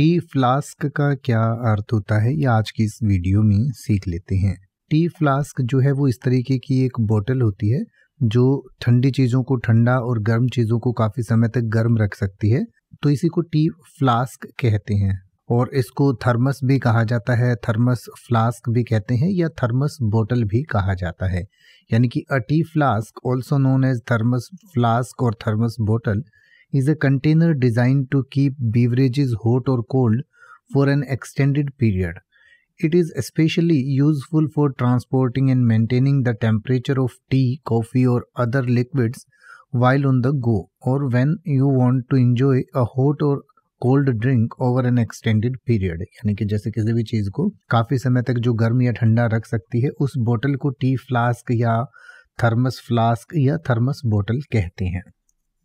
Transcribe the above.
T flask का क्या अर्थ होता है ये आज की इस वीडियो में सीख लेते हैं टी फ्लास्क जो है वो इस तरीके की एक बोतल होती है जो ठंडी चीज़ों को ठंडा और गर्म चीज़ों को काफ़ी समय तक गर्म रख सकती है तो इसी को टी फ्लास्क कहते हैं और इसको थर्मस भी कहा जाता है थर्मस फ्लास्क भी कहते हैं या थर्मस बोतल भी कहा जाता है यानी कि a tea flask also known as thermos flask और थर्मस बोतल is a container designed to keep beverages hot or cold for an extended period. It is especially useful for transporting and maintaining the temperature of tea, coffee, or other liquids while on the go or when you want to enjoy a hot or cold drink over an extended period यानी कि जैसे किसी भी चीज़ को काफ़ी समय तक जो गर्म या ठंडा रख सकती है उस बोतल को टी फ्लास्क या थर्मस फ्लास्क या थर्मस बोतल कहते हैं